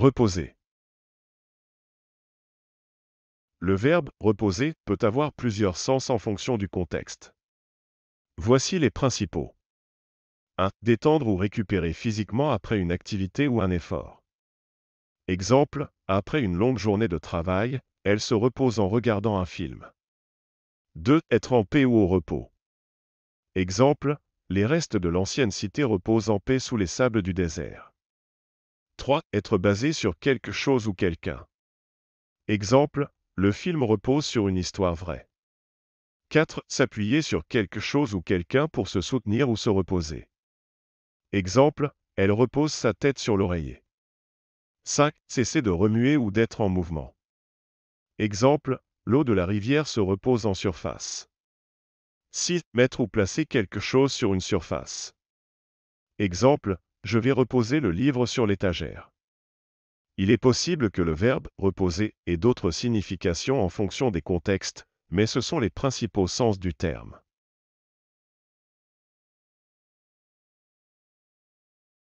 Reposer. Le verbe reposer peut avoir plusieurs sens en fonction du contexte. Voici les principaux. 1. Détendre ou récupérer physiquement après une activité ou un effort. Exemple, après une longue journée de travail, elle se repose en regardant un film. 2. Être en paix ou au repos. Exemple, les restes de l'ancienne cité reposent en paix sous les sables du désert. 3. Être basé sur quelque chose ou quelqu'un. Exemple, le film repose sur une histoire vraie. 4. S'appuyer sur quelque chose ou quelqu'un pour se soutenir ou se reposer. Exemple, elle repose sa tête sur l'oreiller. 5. Cesser de remuer ou d'être en mouvement. Exemple, l'eau de la rivière se repose en surface. 6. Mettre ou placer quelque chose sur une surface. Exemple, je vais reposer le livre sur l'étagère. Il est possible que le verbe reposer ait d'autres significations en fonction des contextes, mais ce sont les principaux sens du terme.